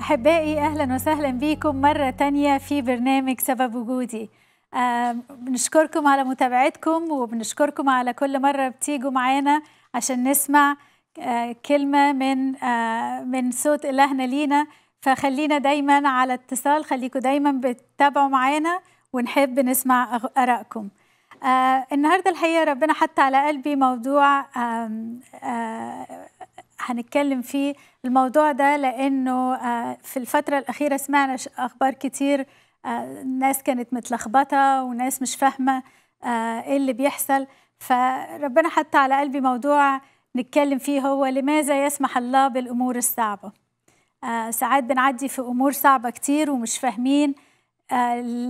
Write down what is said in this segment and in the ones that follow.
أحبائي أهلا وسهلا بكم مرة تانية في برنامج سبب وجودي آه بنشكركم على متابعتكم وبنشكركم على كل مرة بتيجوا معانا عشان نسمع آه كلمة من آه من صوت إلهنا لينا فخلينا دايما على اتصال خليكم دايما بتتابعوا معانا ونحب نسمع آرائكم آه النهاردة الحقيقة ربنا حط على قلبي موضوع آه آه هنتكلم فيه الموضوع ده لأنه آه، في الفترة الأخيرة سمعنا أخبار كتير آه، ناس كانت متلخبطة وناس مش فاهمة آه، إيه اللي بيحصل فربنا حط على قلبي موضوع نتكلم فيه هو لماذا يسمح الله بالأمور الصعبة ساعات بنعدي في أمور صعبة كتير ومش فاهمين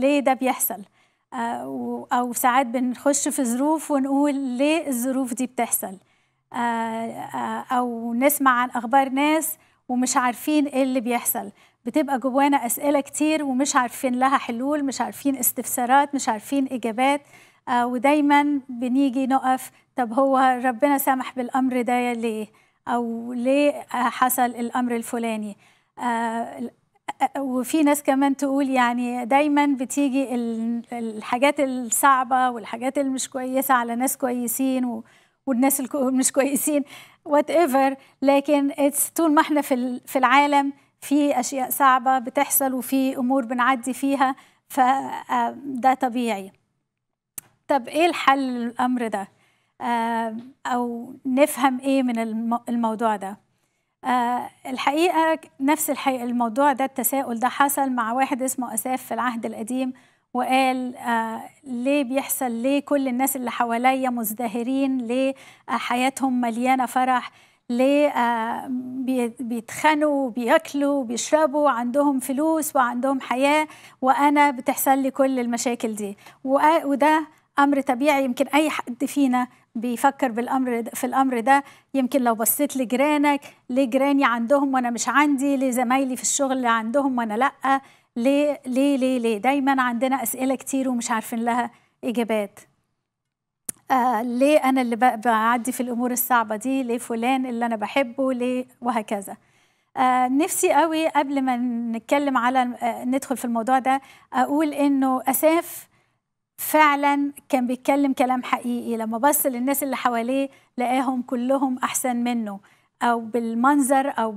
ليه ده بيحصل أو ساعات بنخش في ظروف ونقول ليه الظروف دي بتحصل آه، آه، او نسمع عن اخبار ناس ومش عارفين ايه اللي بيحصل بتبقى جوانا اسئله كتير ومش عارفين لها حلول مش عارفين استفسارات مش عارفين اجابات آه، ودايما بنيجي نقف طب هو ربنا سامح بالامر ده ليه او ليه حصل الامر الفلاني وفي ناس كمان تقول يعني دايما بتيجي الحاجات الصعبه والحاجات اللي مش كويسه على ناس كويسين و والناس مش كويسين وات ايفر لكن اتس طول ما احنا في في العالم في اشياء صعبه بتحصل وفي امور بنعدي فيها فده آه، طبيعي طب ايه الحل للامر ده آه، او نفهم ايه من الموضوع ده آه، الحقيقه نفس الحقيقة الموضوع ده التساؤل ده حصل مع واحد اسمه اساف في العهد القديم وقال آه ليه بيحصل ليه كل الناس اللي حواليا مزدهرين ليه آه، حياتهم مليانه فرح ليه آه بيتخنوا وبياكلوا وبيشربوا وعندهم فلوس وعندهم حياه وانا بتحصل لي كل المشاكل دي وده امر طبيعي يمكن اي حد فينا بيفكر بالامر في الامر ده يمكن لو بصيت لجيرانك ليه جيراني عندهم وانا مش عندي ليه زمايلي في الشغل عندهم وانا لا ليه ليه ليه ليه دايما عندنا اسئله كتير ومش عارفين لها اجابات آه ليه انا اللي بعدي في الامور الصعبه دي ليه فلان اللي انا بحبه ليه وهكذا آه نفسي قوي قبل ما نتكلم على آه ندخل في الموضوع ده اقول انه اساف فعلا كان بيتكلم كلام حقيقي لما بص للناس اللي حواليه لقاهم كلهم احسن منه او بالمنظر او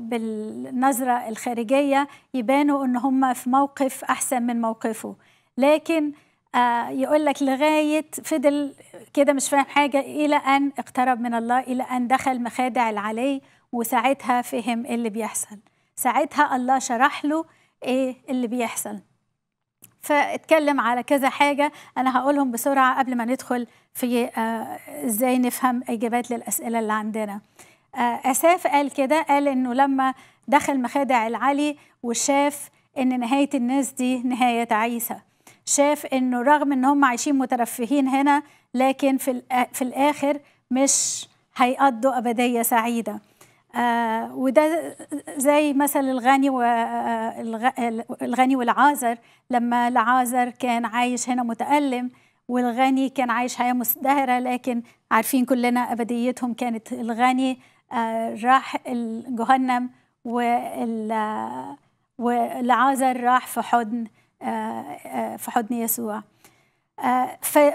بالنظره الخارجيه يبانوا ان هم في موقف احسن من موقفه لكن آه، يقول لك لغايه فضل كده مش فاهم حاجه الى ان اقترب من الله الى ان دخل مخادع العلي وساعتها فهم ايه اللي بيحصل ساعتها الله شرح له ايه اللي بيحصل فاتكلم على كذا حاجة أنا هقولهم بسرعة قبل ما ندخل في آه، إزاي نفهم إجابات للأسئلة اللي عندنا آه، أساف قال كده قال إنه لما دخل مخادع العلي وشاف إن نهاية الناس دي نهاية تعيسة شاف إنه رغم إن هم عايشين مترفهين هنا لكن في, في الآخر مش هيقضوا أبدية سعيدة آه وده زي مثل الغني والغني والعازر لما العازر كان عايش هنا متألم والغني كان عايش حياة مزدهرة لكن عارفين كلنا أبديتهم كانت الغني آه، راح جهنم والعازر آه، راح في حضن آه، في حضن يسوع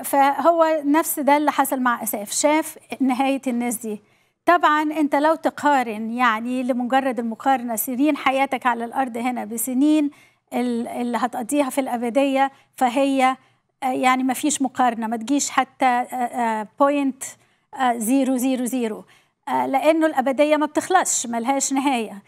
فهو نفس ده اللي حصل مع اساف شاف نهايه الناس دي طبعا انت لو تقارن يعني لمجرد المقارنه سنين حياتك على الارض هنا بسنين اللي هتقضيها في الابديه فهي يعني ما فيش مقارنه ما تجيش حتى بوينت زيرو زيرو زيرو آه، لانه الابديه ما بتخلصش ملهاش نهايه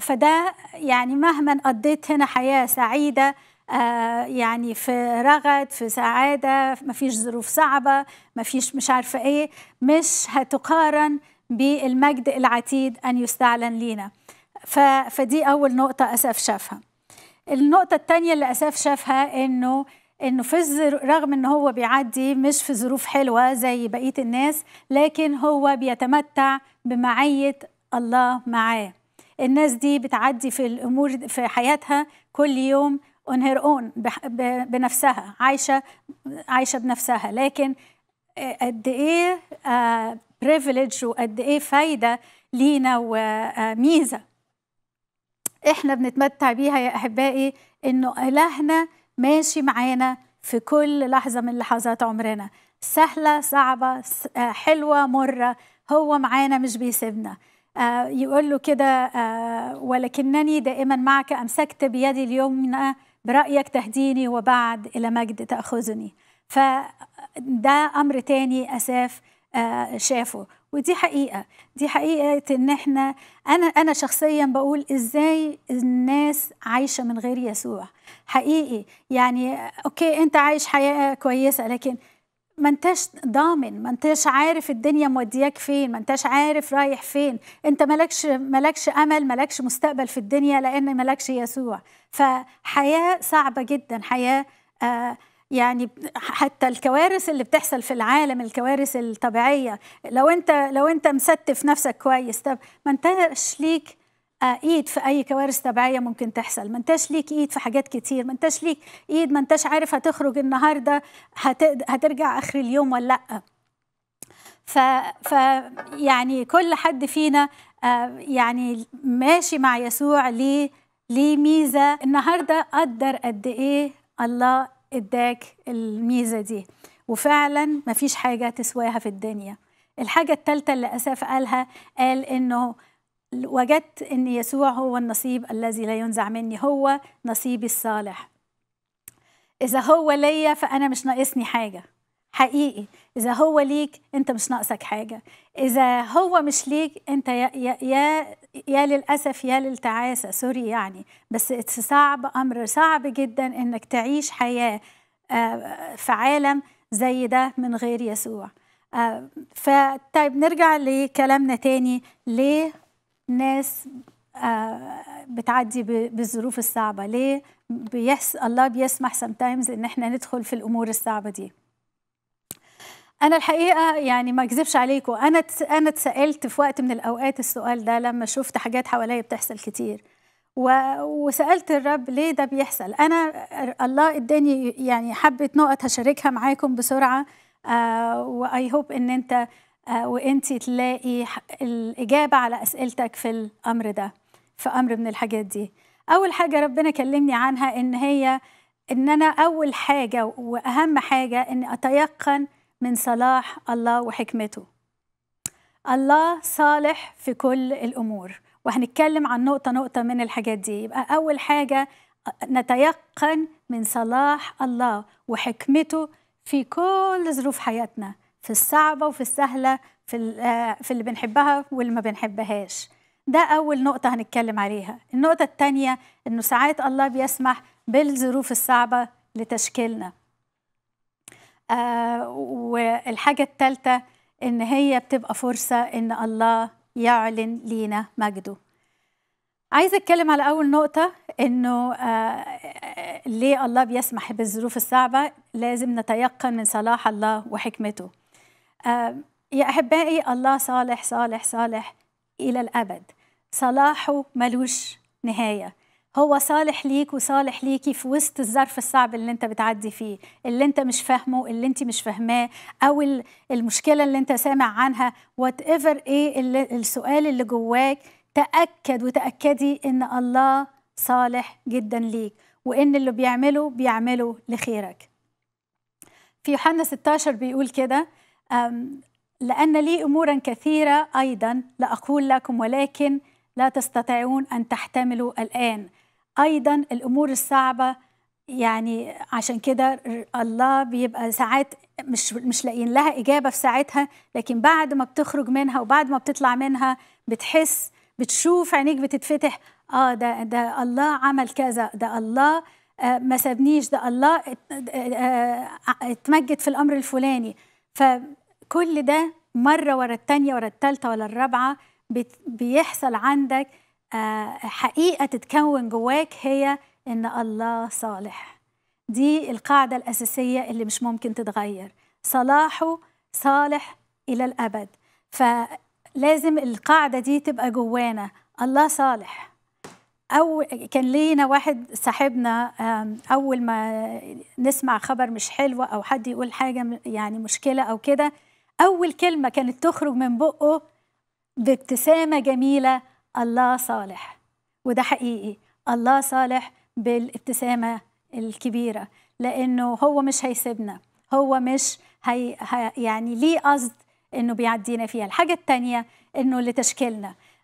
فده يعني مهما قضيت هنا حياه سعيده آه، يعني في رغد في سعاده مفيش ظروف صعبه مفيش مش عارفه ايه مش هتقارن بالمجد العتيد ان يستعلن لينا فدي اول نقطه اساف شافها النقطه الثانيه اللي اساف شافها انه انه في الزر... رغم ان هو بيعدي مش في ظروف حلوه زي بقيه الناس لكن هو بيتمتع بمعيه الله معاه الناس دي بتعدي في الامور في حياتها كل يوم اون هير اون بنفسها عايشه عايشه بنفسها لكن آه، قد ايه بريفليج آه، وقد ايه فايده لينا وميزه آه، احنا بنتمتع بيها يا احبائي انه الهنا ماشي معانا في كل لحظة من لحظات عمرنا سهلة صعبة آه، حلوة مرة هو معانا مش بيسيبنا آه، يقول له كده آه، ولكنني دائما معك أمسكت بيدي اليمنى برأيك تهديني وبعد إلى مجد تأخذني فده أمر تاني أساف شافه ودي حقيقه دي حقيقه ان احنا انا انا شخصيا بقول ازاي الناس عايشه من غير يسوع حقيقي يعني اوكي انت عايش حياه كويسه لكن ما انتش ضامن ما انتش عارف الدنيا مودياك فين ما انتش عارف رايح فين انت مالكش مالكش امل مالكش مستقبل في الدنيا لان مالكش يسوع فحياه صعبه جدا حياه آه يعني حتى الكوارث اللي بتحصل في العالم الكوارث الطبيعيه لو انت لو انت مستف نفسك كويس طب ما انتش ليك آه، ايد في اي كوارث طبيعيه ممكن تحصل ما انتش ليك ايد في حاجات كتير ما انتش ليك ايد ما انتش عارف هتخرج النهارده هت... هترجع اخر اليوم ولا لا ف... ف يعني كل حد فينا آه، يعني ماشي مع يسوع ليه ليه ميزه النهارده قدر قد ايه الله اداك الميزه دي وفعلا مفيش حاجه تسواها في الدنيا الحاجه الثالثه اللي اساف قالها قال انه وجدت ان يسوع هو النصيب الذي لا ينزع مني هو نصيبي الصالح اذا هو ليا فانا مش ناقصني حاجه حقيقي إذا هو ليك أنت مش ناقصك حاجة إذا هو مش ليك أنت يا, يا, يا, يا للأسف يا للتعاسة سوري يعني بس صعب أمر صعب جدا أنك تعيش حياة آه، في عالم زي ده من غير يسوع آه، فطيب نرجع لكلامنا تاني ليه ناس آه، بتعدي بالظروف الصعبة ليه بيحس الله بيسمح سمتايمز ان احنا ندخل في الامور الصعبة دي انا الحقيقه يعني ما اكذبش عليكم انا انا اتسالت في وقت من الاوقات السؤال ده لما شفت حاجات حواليا بتحصل كتير وسالت الرب ليه ده بيحصل انا الله اداني يعني حبه نقط هشاركها معاكم بسرعه آه، واي هوب ان انت آه، وانت تلاقي الاجابه على اسئلتك في الامر ده في امر من الحاجات دي اول حاجه ربنا كلمني عنها ان هي ان انا اول حاجه واهم حاجه ان اتيقن من صلاح الله وحكمته الله صالح في كل الأمور وهنتكلم عن نقطة نقطة من الحاجات دي يبقى أول حاجة نتيقن من صلاح الله وحكمته في كل ظروف حياتنا في الصعبة وفي السهلة في, آه، في اللي بنحبها واللي ما بنحبهاش ده أول نقطة هنتكلم عليها النقطة الثانية إنه ساعات الله بيسمح بالظروف الصعبة لتشكيلنا آه، والحاجة الثالثة إن هي بتبقى فرصة إن الله يعلن لينا مجده عايزة أتكلم على أول نقطة إنه آه، ليه الله بيسمح بالظروف الصعبة لازم نتيقن من صلاح الله وحكمته آه، يا أحبائي الله صالح صالح صالح إلى الأبد صلاحه ملوش نهاية هو صالح ليك وصالح ليكي في وسط الظرف الصعب اللي انت بتعدي فيه اللي انت مش فاهمه اللي انت مش فاهماه او المشكله اللي انت سامع عنها وات ايفر ايه اللي السؤال اللي جواك تاكد وتاكدي ان الله صالح جدا ليك وان اللي بيعمله بيعمله لخيرك في يوحنا 16 بيقول كده لان لي امورا كثيره ايضا لاقول لكم ولكن لا تستطيعون ان تحتملوا الان ايضا الامور الصعبه يعني عشان كده الله بيبقى ساعات مش مش لاقيين لها اجابه في ساعتها لكن بعد ما بتخرج منها وبعد ما بتطلع منها بتحس بتشوف عينيك بتتفتح اه ده ده الله عمل كذا ده الله آه، ما سابنيش ده الله آه، آه، اتمجد في الامر الفلاني فكل ده مره ورا التانيه ورا التالته ورا الرابعه بيحصل عندك آه، حقيقه تتكون جواك هي ان الله صالح دي القاعده الاساسيه اللي مش ممكن تتغير صلاحه صالح الى الابد فلازم القاعده دي تبقى جوانا الله صالح أو كان لينا واحد صاحبنا أول ما نسمع خبر مش حلو أو حد يقول حاجة يعني مشكلة أو كده أول كلمة كانت تخرج من بقه بابتسامة جميلة الله صالح وده حقيقي الله صالح بالابتسامة الكبيرة لأنه هو مش هيسيبنا هو مش هي يعني ليه قصد انه بيعدينا فيها الحاجه الثانيه انه اللي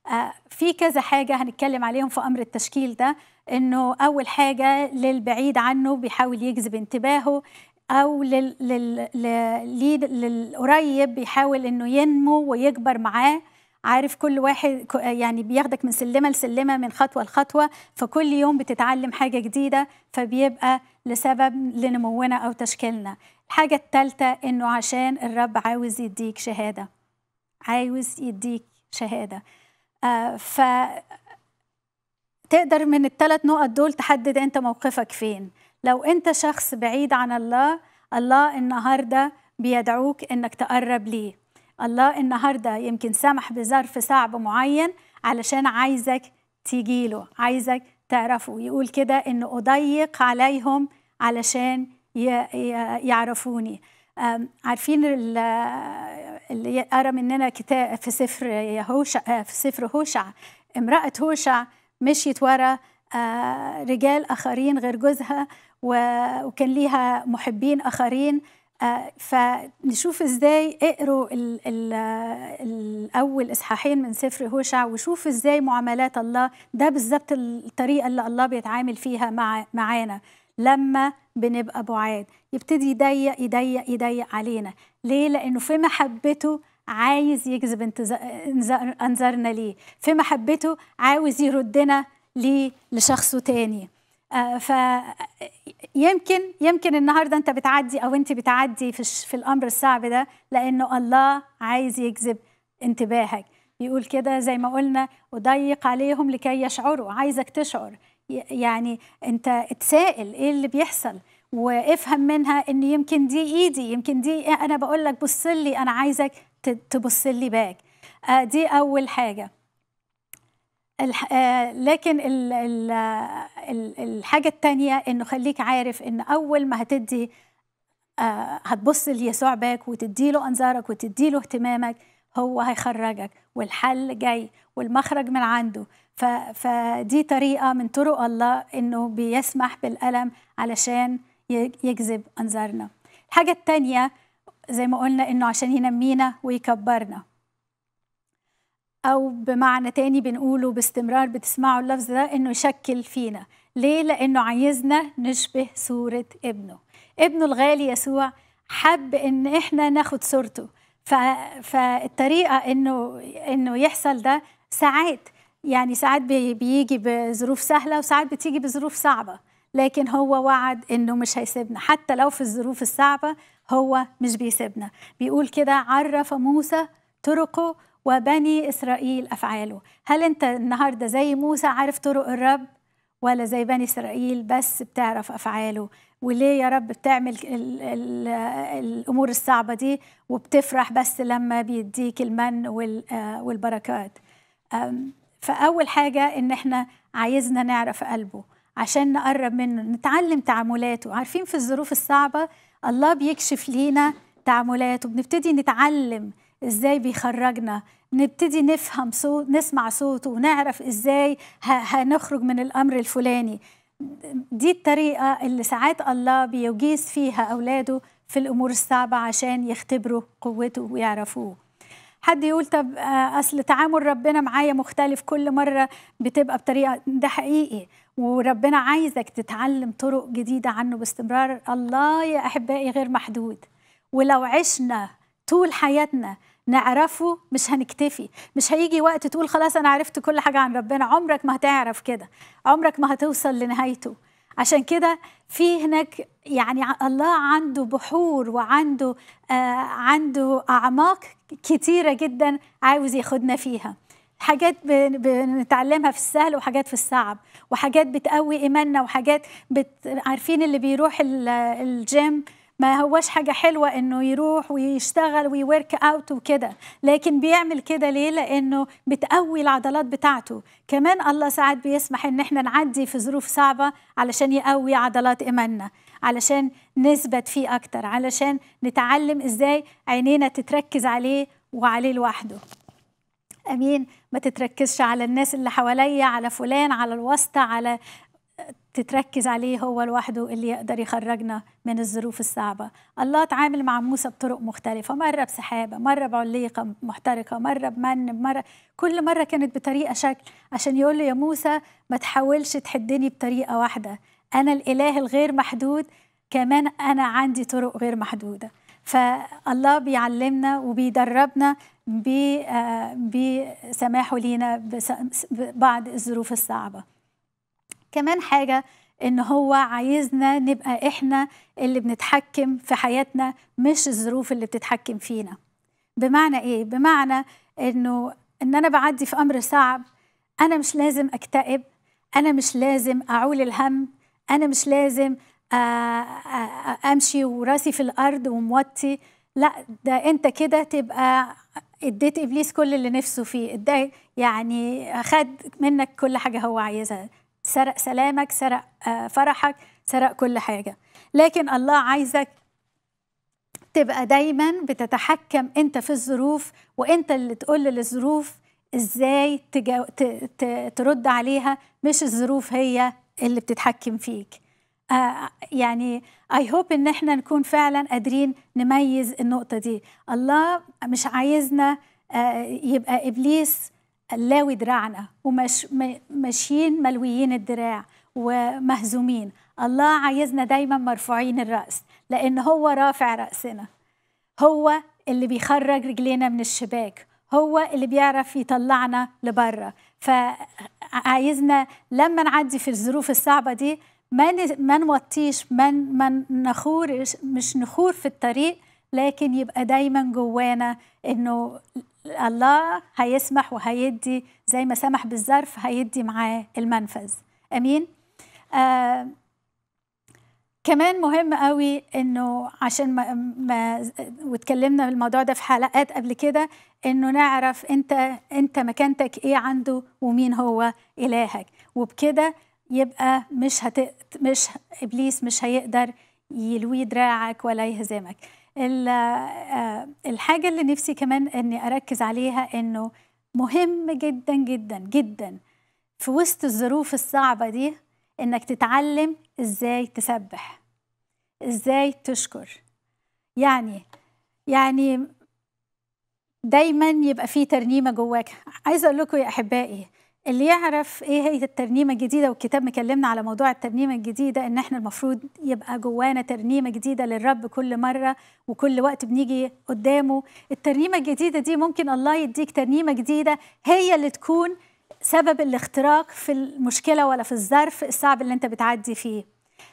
آه في كذا حاجه هنتكلم عليهم في امر التشكيل ده انه اول حاجه للبعيد عنه بيحاول يجذب انتباهه او لل... لل... لل... للقريب بيحاول انه ينمو ويكبر معاه عارف كل واحد يعني بياخدك من سلمه لسلمه من خطوه لخطوه فكل يوم بتتعلم حاجه جديده فبيبقى لسبب لنمونا او تشكيلنا الحاجه الثالثه انه عشان الرب عاوز يديك شهاده عاوز يديك شهاده آه ف تقدر من الثلاث نقط دول تحدد انت موقفك فين لو انت شخص بعيد عن الله الله النهارده بيدعوك انك تقرب ليه الله النهارده يمكن سمح بظرف صعب معين علشان عايزك له عايزك تعرفه يقول كده ان اضيق عليهم علشان يعرفوني عارفين اللي قرا مننا كتاب في سفر هوشع في سفر هوشع امراه هوشع مشيت ورا آه، رجال اخرين غير جوزها وكان ليها محبين اخرين آه، فنشوف ازاي اقروا الاول اصحاحين من سفر هوشع وشوف ازاي معاملات الله ده بالظبط الطريقه اللي الله بيتعامل فيها مع معانا لما بنبقى بعاد يبتدي يضيق يضيق يضيق علينا ليه لانه في محبته عايز يجذب انظارنا ليه في محبته عاوز يردنا ليه لشخصه تاني آه، ف يمكن يمكن النهارده انت بتعدي او انت بتعدي في في الامر الصعب ده لانه الله عايز يجذب انتباهك بيقول كده زي ما قلنا وضيق عليهم لكي يشعروا عايزك تشعر يعني انت اتسائل ايه اللي بيحصل وافهم منها ان يمكن دي ايدي يمكن دي انا بقول لك بص لي انا عايزك تبص لي باك آه، دي اول حاجه آه، لكن الحاجة الثانية إنه خليك عارف إن أول ما هتدي آه، هتبص ليسوع باك وتدي له أنظارك وتدي له اهتمامك هو هيخرجك والحل جاي والمخرج من عنده فدي طريقة من طرق الله إنه بيسمح بالألم علشان يجذب أنظارنا الحاجة الثانية زي ما قلنا إنه عشان ينمينا ويكبرنا أو بمعنى تاني بنقوله باستمرار بتسمعوا اللفظ ده إنه يشكل فينا ليه؟ لأنه عايزنا نشبه صورة ابنه ابنه الغالي يسوع حب إن إحنا ناخد صورته ف... فالطريقة إنه إنه يحصل ده ساعات يعني ساعات بيجي بظروف سهلة وساعات بتيجي بظروف صعبة لكن هو وعد إنه مش هيسيبنا حتى لو في الظروف الصعبة هو مش بيسيبنا بيقول كده عرف موسى طرقه وبني إسرائيل أفعاله هل أنت النهاردة زي موسى عارف طرق الرب ولا زي بني إسرائيل بس بتعرف أفعاله وليه يا رب بتعمل الـ الـ الأمور الصعبة دي وبتفرح بس لما بيديك المن آه، والبركات فأول حاجة إن إحنا عايزنا نعرف قلبه عشان نقرب منه نتعلم تعاملاته عارفين في الظروف الصعبة الله بيكشف لينا تعاملاته بنبتدي نتعلم ازاي بيخرجنا نبتدي نفهم صوت نسمع صوته ونعرف ازاي هنخرج من الامر الفلاني دي الطريقه اللي ساعات الله بيجيز فيها اولاده في الامور الصعبه عشان يختبروا قوته ويعرفوه حد يقول طب آه، اصل تعامل ربنا معايا مختلف كل مره بتبقى بطريقه ده حقيقي وربنا عايزك تتعلم طرق جديده عنه باستمرار الله يا احبائي غير محدود ولو عشنا طول حياتنا نعرفه مش هنكتفي مش هيجي وقت تقول خلاص أنا عرفت كل حاجة عن ربنا عمرك ما هتعرف كده عمرك ما هتوصل لنهايته عشان كده في هناك يعني الله عنده بحور وعنده آه عنده أعماق كتيرة جدا عاوز ياخدنا فيها حاجات بنتعلمها في السهل وحاجات في الصعب وحاجات بتقوي ايماننا وحاجات بت... عارفين اللي بيروح الجيم ما هواش حاجة حلوة انه يروح ويشتغل ويورك اوت وكده لكن بيعمل كده ليه لانه بتقوي العضلات بتاعته كمان الله ساعات بيسمح ان احنا نعدي في ظروف صعبة علشان يقوي عضلات ايماننا علشان نثبت فيه اكتر علشان نتعلم ازاي عينينا تتركز عليه وعليه لوحده امين ما تتركزش على الناس اللي حواليا على فلان على الواسطه على تتركز عليه هو لوحده اللي يقدر يخرجنا من الظروف الصعبة الله تعامل مع موسى بطرق مختلفة مرة بسحابة مرة بعليقة محترقة مرة بمن مرة كل مرة كانت بطريقة شكل عشان يقول له يا موسى ما تحاولش تحدني بطريقة واحدة أنا الإله الغير محدود كمان أنا عندي طرق غير محدودة فالله بيعلمنا وبيدربنا آه، بسماحه لينا ببعض الظروف الصعبه كمان حاجه ان هو عايزنا نبقى احنا اللي بنتحكم في حياتنا مش الظروف اللي بتتحكم فينا بمعنى ايه بمعنى انه ان انا بعدي في امر صعب انا مش لازم اكتئب انا مش لازم اعول الهم انا مش لازم آه، آه، امشي وراسي في الارض وموطي لا ده انت كده تبقى اديت ابليس كل اللي نفسه فيه ده يعني خد منك كل حاجه هو عايزها سرق سلامك سرق آه، فرحك سرق كل حاجة لكن الله عايزك تبقى دايما بتتحكم انت في الظروف وانت اللي تقول للظروف ازاي تجاو... ت... ت... ترد عليها مش الظروف هي اللي بتتحكم فيك آه يعني اي هوب ان احنا نكون فعلا قادرين نميز النقطه دي الله مش عايزنا آه يبقى ابليس لاوي دراعنا وماشيين ملويين الدراع ومهزومين الله عايزنا دايما مرفوعين الرأس لأن هو رافع رأسنا هو اللي بيخرج رجلينا من الشباك هو اللي بيعرف يطلعنا لبره فعايزنا لما نعدي في الظروف الصعبه دي ما ما نوطيش ما ما نخورش مش نخور في الطريق لكن يبقى دايما جوانا انه الله هيسمح وهيدي زي ما سمح بالظرف هيدي معاه المنفذ امين آه كمان مهم قوي انه عشان ما, ما وتكلمنا بالموضوع ده في حلقات قبل كده انه نعرف انت انت مكانتك ايه عنده ومين هو الهك وبكده يبقى مش هت مش ابليس مش هيقدر يلوي دراعك ولا يهزمك آه، الحاجة اللي نفسي كمان أني أركز عليها أنه مهم جدا جدا جدا في وسط الظروف الصعبة دي أنك تتعلم إزاي تسبح إزاي تشكر يعني يعني دايما يبقى في ترنيمة جواك عايزة أقول لكم يا أحبائي اللي يعرف ايه هي الترنيمه الجديده والكتاب مكلمنا على موضوع الترنيمه الجديده ان احنا المفروض يبقى جوانا ترنيمه جديده للرب كل مره وكل وقت بنيجي قدامه الترنيمه الجديده دي ممكن الله يديك ترنيمه جديده هي اللي تكون سبب الاختراق في المشكله ولا في الظرف الصعب اللي انت بتعدي فيه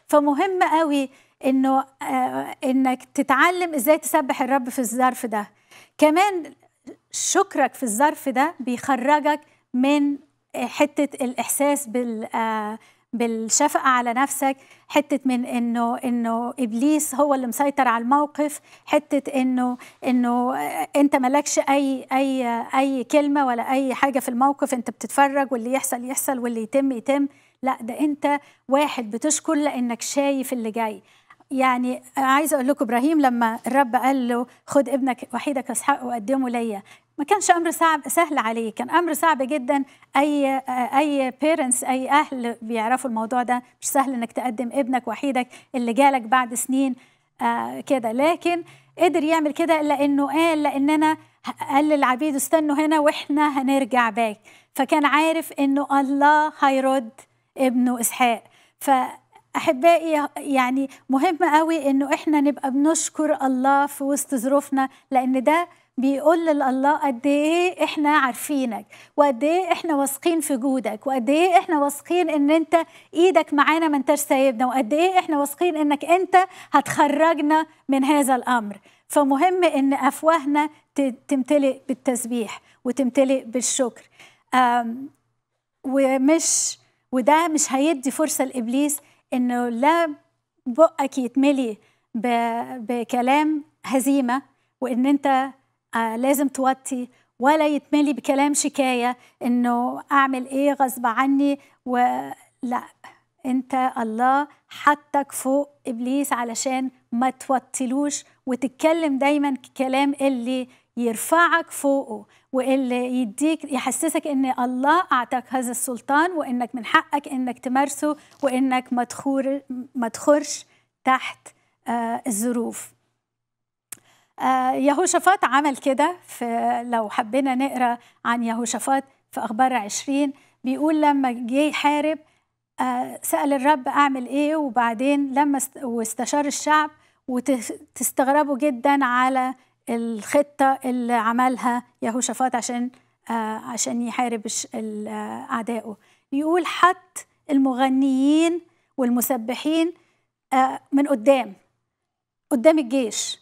فمهم قوي انه آه انك تتعلم ازاي تسبح الرب في الظرف ده كمان شكرك في الظرف ده بيخرجك من حته الاحساس بال آه، بالشفقة على نفسك حتة من إنه إنه إبليس هو اللي مسيطر على الموقف حتة إنه إنه آه، أنت مالكش أي أي آه، أي كلمة ولا أي حاجة في الموقف أنت بتتفرج واللي يحصل يحصل واللي يتم يتم لا ده أنت واحد بتشكر لأنك شايف اللي جاي يعني عايزه اقول لكم ابراهيم لما الرب قال له خد ابنك وحيدك اسحاق وقدمه ليا ما كانش امر صعب سهل عليه كان امر صعب جدا اي اي بيرنتس اي اهل بيعرفوا الموضوع ده مش سهل انك تقدم ابنك وحيدك اللي جالك بعد سنين آه، كده لكن قدر يعمل كده لانه قال لان انا قال للعبيد استنوا هنا واحنا هنرجع باك فكان عارف انه الله هيرد ابنه اسحاق ف احبائي يعني مهم قوي انه احنا نبقى بنشكر الله في وسط ظروفنا لان ده بيقول لله قد ايه احنا عارفينك وقد ايه احنا واثقين في جودك وقد ايه احنا واثقين ان انت ايدك معانا ما انتش سايبنا وقد ايه احنا واثقين انك انت هتخرجنا من هذا الامر فمهم ان افواهنا تمتلئ بالتسبيح وتمتلئ بالشكر ومش وده مش هيدي فرصه لابليس انه لا بقك يتملي بكلام هزيمه وان انت آه، لازم توطي ولا يتملي بكلام شكاية إنه أعمل إيه غصب عني ولا أنت الله حطك فوق إبليس علشان ما توطلوش وتتكلم دايما كلام اللي يرفعك فوقه واللي يديك يحسسك ان الله اعطاك هذا السلطان وانك من حقك انك تمارسه وانك ما تخورش تحت آه، الظروف آه، يهوشافاط عمل كده لو حبينا نقرا عن يهوشافاط في اخبار عشرين بيقول لما جه يحارب آه، سال الرب اعمل ايه وبعدين لما واستشار الشعب وتستغربوا جدا على الخطه اللي عملها يهوشافاط عشان آه، عشان يحارب اعدائه يقول حط المغنيين والمسبحين من قدام قدام الجيش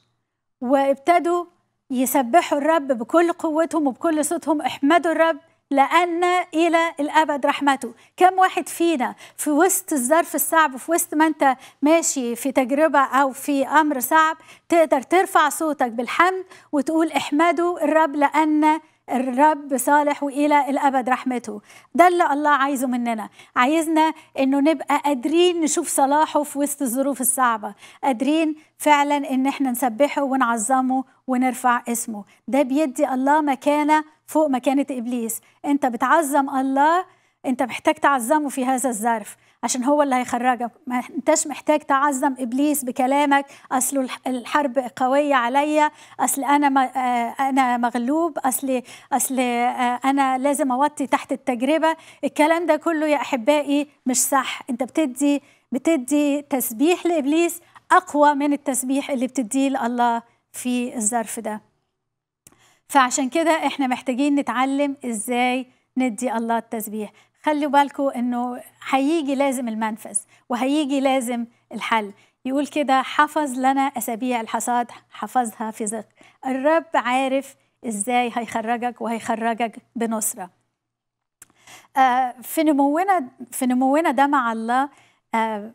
وابتدوا يسبحوا الرب بكل قوتهم وبكل صوتهم احمدوا الرب لأن إلى الأبد رحمته كم واحد فينا في وسط الظرف الصعب في وسط ما أنت ماشي في تجربة أو في أمر صعب تقدر ترفع صوتك بالحمد وتقول احمدوا الرب لأن الرب صالح والى الابد رحمته ده اللي الله عايزه مننا عايزنا انه نبقى قادرين نشوف صلاحه في وسط الظروف الصعبه قادرين فعلا ان احنا نسبحه ونعظمه ونرفع اسمه ده بيدي الله مكانه فوق مكانه ابليس انت بتعظم الله انت محتاج تعظمه في هذا الظرف عشان هو اللي هيخرجك ما انتش محتاج تعظم ابليس بكلامك اصل الحرب قويه عليا اصل انا آه، انا مغلوب اصل اصل آه، انا لازم اوطي تحت التجربه الكلام ده كله يا احبائي مش صح انت بتدي بتدي تسبيح لابليس اقوى من التسبيح اللي بتديه لله في الظرف ده فعشان كده احنا محتاجين نتعلم ازاي ندي الله التسبيح خلوا بالكم انه هيجي لازم المنفذ وهيجي لازم الحل يقول كده حفظ لنا اسابيع الحصاد حفظها في زق الرب عارف ازاي هيخرجك وهيخرجك بنصره آه في نمونا في نمونا ده مع الله آه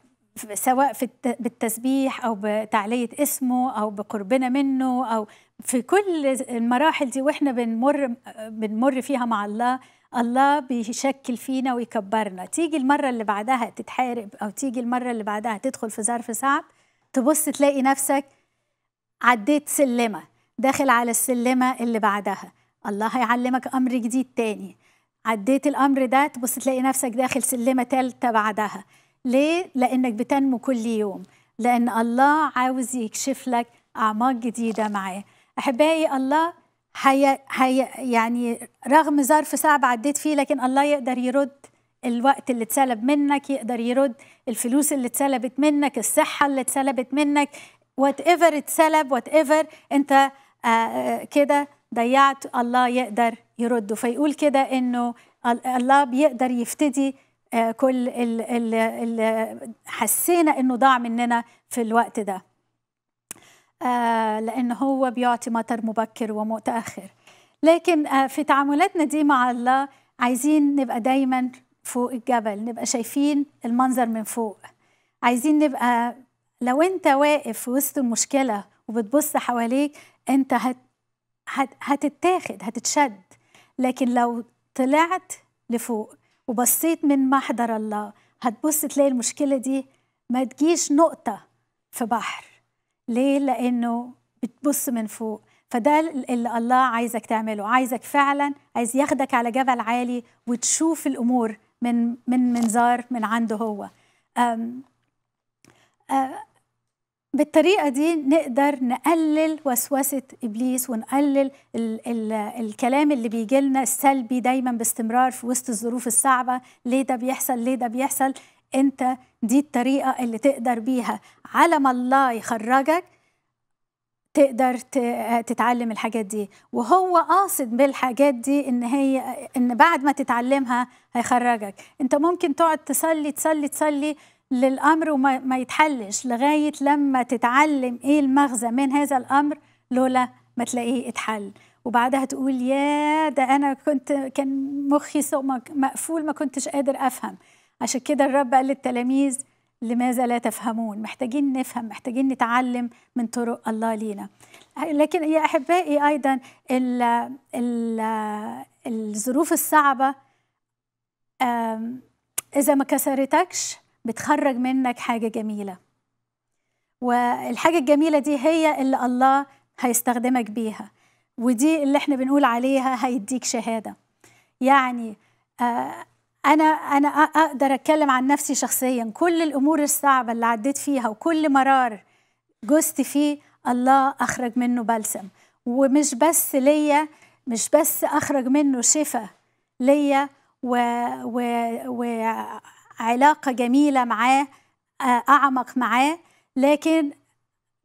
سواء في بالتسبيح او بتعليه اسمه او بقربنا منه او في كل المراحل دي واحنا بنمر بنمر فيها مع الله الله بيشكل فينا ويكبرنا تيجي المرة اللي بعدها تتحارب أو تيجي المرة اللي بعدها تدخل في ظرف صعب تبص تلاقي نفسك عديت سلمة داخل على السلمة اللي بعدها الله هيعلمك أمر جديد تاني عديت الأمر ده تبص تلاقي نفسك داخل سلمة تالتة بعدها ليه؟ لأنك بتنمو كل يوم لأن الله عاوز يكشف لك أعماق جديدة معاه أحبائي الله هي هي يعني رغم ظرف صعب عديت فيه لكن الله يقدر يرد الوقت اللي اتسلب منك يقدر يرد الفلوس اللي اتسلبت منك الصحة اللي اتسلبت منك وات ايفر اتسلب وات ايفر انت آه، آه، كده ضيعت الله يقدر يرده فيقول كده انه الله بيقدر يفتدي آه، كل اللي حسينا انه ضاع مننا في الوقت ده آه، لأنه هو بيعطي مطر مبكر ومتأخر لكن آه، في تعاملاتنا دي مع الله عايزين نبقى دايما فوق الجبل نبقى شايفين المنظر من فوق عايزين نبقى لو انت واقف في وسط المشكلة وبتبص حواليك انت هت هت هتتاخد هتتشد لكن لو طلعت لفوق وبصيت من محضر الله هتبص تلاقي المشكلة دي ما تجيش نقطة في بحر ليه؟ لأنه بتبص من فوق فده اللي الله عايزك تعمله عايزك فعلا عايز ياخدك على جبل عالي وتشوف الأمور من من منظار من عنده هو أم أم بالطريقة دي نقدر نقلل وسوسة إبليس ونقلل الـ الـ الكلام اللي بيجي لنا السلبي دايما باستمرار في وسط الظروف الصعبة ليه ده بيحصل ليه ده بيحصل انت دي الطريقه اللي تقدر بيها على ما الله يخرجك تقدر تتعلم الحاجات دي وهو قاصد بالحاجات دي ان هي ان بعد ما تتعلمها هيخرجك انت ممكن تقعد تصلي تصلي تصلي للامر وما يتحلش لغايه لما تتعلم ايه المغزى من هذا الامر لولا ما تلاقيه اتحل وبعدها تقول يا ده انا كنت كان مخي مقفول ما كنتش قادر افهم عشان كده الرب قال للتلاميذ لماذا لا تفهمون محتاجين نفهم محتاجين نتعلم من طرق الله لينا لكن يا أحبائي أيضا الـ الـ الظروف الصعبة إذا ما كسرتكش بتخرج منك حاجة جميلة والحاجة الجميلة دي هي اللي الله هيستخدمك بيها ودي اللي احنا بنقول عليها هيديك شهادة يعني آه، انا انا اقدر اتكلم عن نفسي شخصيا كل الامور الصعبه اللي عديت فيها وكل مرار جزت فيه الله اخرج منه بلسم ومش بس ليا مش بس اخرج منه شفاء ليا وعلاقه و... و... جميله معاه اعمق معاه لكن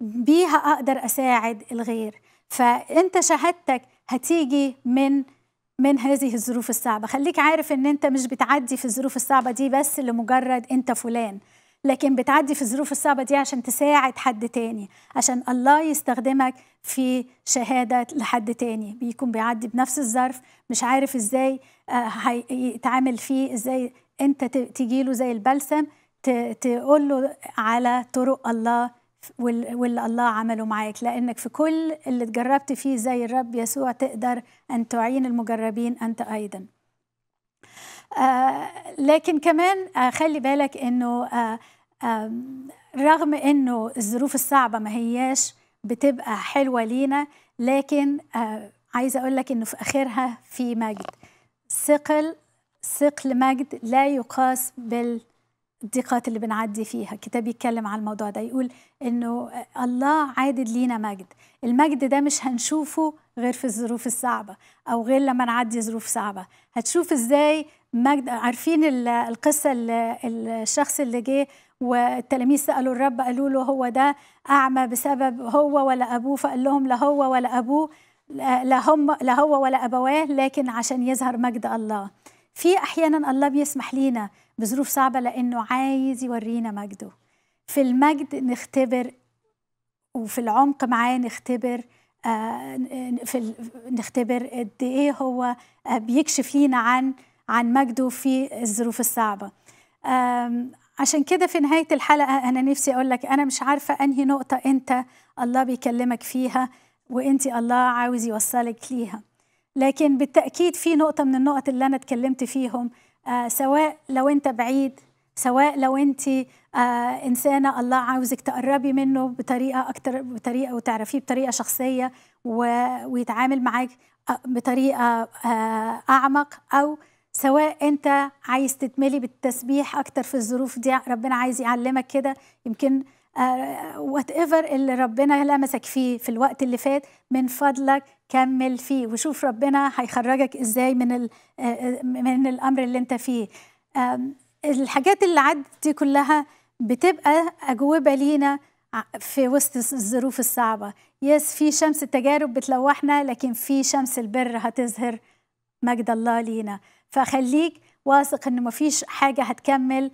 بيها اقدر اساعد الغير فانت شهادتك هتيجي من من هذه الظروف الصعبة خليك عارف ان انت مش بتعدي في الظروف الصعبة دي بس لمجرد انت فلان لكن بتعدي في الظروف الصعبة دي عشان تساعد حد تاني عشان الله يستخدمك في شهادة لحد تاني بيكون بيعدي بنفس الظرف مش عارف ازاي آه، يتعامل فيه ازاي انت تجيله زي البلسم تقول له على طرق الله واللي الله عمله معاك لأنك في كل اللي تجربت فيه زي الرب يسوع تقدر أن تعين المجربين أنت أيضا آه لكن كمان آه خلي بالك أنه آه آه رغم أنه الظروف الصعبة ما هياش بتبقى حلوة لينا لكن آه عايزة أقول لك أنه في آخرها في مجد ثقل ثقل مجد لا يقاس بال الضيقات اللي بنعدي فيها الكتاب بيتكلم عن الموضوع ده يقول انه الله عادد لينا مجد المجد ده مش هنشوفه غير في الظروف الصعبه او غير لما نعدي ظروف صعبه هتشوف ازاي مجد عارفين القصه اللي الشخص اللي جه والتلاميذ سالوا الرب قالوا له هو ده اعمى بسبب هو ولا ابوه فقال لهم لا هو ولا ابوه لا هم لا هو ولا ابواه لكن عشان يظهر مجد الله في احيانا الله بيسمح لينا بظروف صعبه لانه عايز يورينا مجده في المجد نختبر وفي العمق معاه نختبر آه، في نختبر قد ايه هو آه، بيكشف لينا عن عن مجده في الظروف الصعبه عشان كده في نهاية الحلقة أنا نفسي أقول لك أنا مش عارفة أنهي نقطة أنت الله بيكلمك فيها وأنت الله عاوز يوصلك ليها لكن بالتأكيد في نقطة من النقط اللي أنا اتكلمت فيهم آه سواء لو أنت بعيد سواء لو أنت آه إنسانة الله عاوزك تقربي منه بطريقة أكتر بطريقة وتعرفيه بطريقة شخصية و... ويتعامل معاك آه، بطريقة آه أعمق أو سواء أنت عايز تتملي بالتسبيح أكتر في الظروف دي ربنا عايز يعلمك كده يمكن وات آه، ايفر اللي ربنا لمسك فيه في الوقت اللي فات من فضلك كمل فيه وشوف ربنا هيخرجك ازاي من آه، من الامر اللي انت فيه الحاجات اللي عدت دي كلها بتبقى اجوبه لينا في وسط الظروف الصعبه يس في شمس التجارب بتلوحنا لكن في شمس البر هتظهر مجد الله لينا فخليك واثق ان مفيش حاجه هتكمل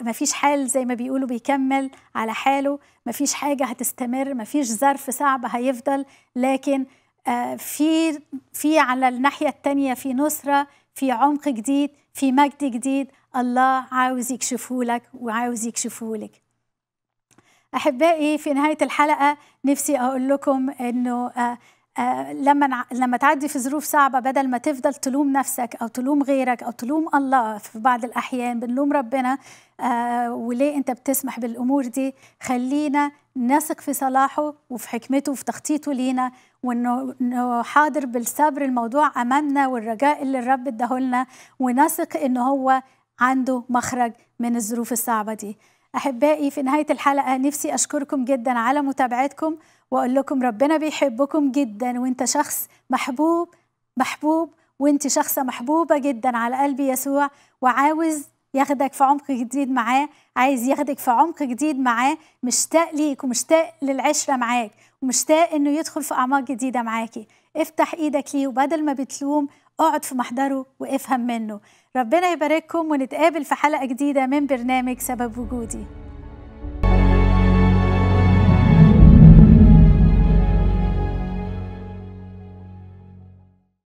ما فيش حال زي ما بيقولوا بيكمل على حاله ما فيش حاجة هتستمر ما فيش ظرف صعب هيفضل لكن آه، في في على الناحية التانية في نصرة في عمق جديد في مجد جديد الله عاوز يكشفه لك وعاوز يكشفه لك أحبائي في نهاية الحلقة نفسي أقول لكم أنه آه، آه، لما لما تعدي في ظروف صعبه بدل ما تفضل تلوم نفسك او تلوم غيرك او تلوم الله في بعض الاحيان بنلوم ربنا آه، وليه انت بتسمح بالامور دي خلينا نثق في صلاحه وفي حكمته وفي تخطيطه لينا وانه حاضر بالصبر الموضوع امامنا والرجاء اللي الرب اداهولنا ونثق ان هو عنده مخرج من الظروف الصعبه دي احبائي في نهايه الحلقه نفسي اشكركم جدا على متابعتكم واقول لكم ربنا بيحبكم جدا وانت شخص محبوب محبوب وانت شخصة محبوبة جدا على قلب يسوع وعاوز ياخدك في عمق جديد معاه عايز ياخدك في عمق جديد معاه مشتاق ليك ومشتاق للعشرة معاك ومشتاق انه يدخل في اعماق جديدة معاكي افتح ايدك ليه وبدل ما بتلوم اقعد في محضره وافهم منه ربنا يبارككم ونتقابل في حلقة جديدة من برنامج سبب وجودي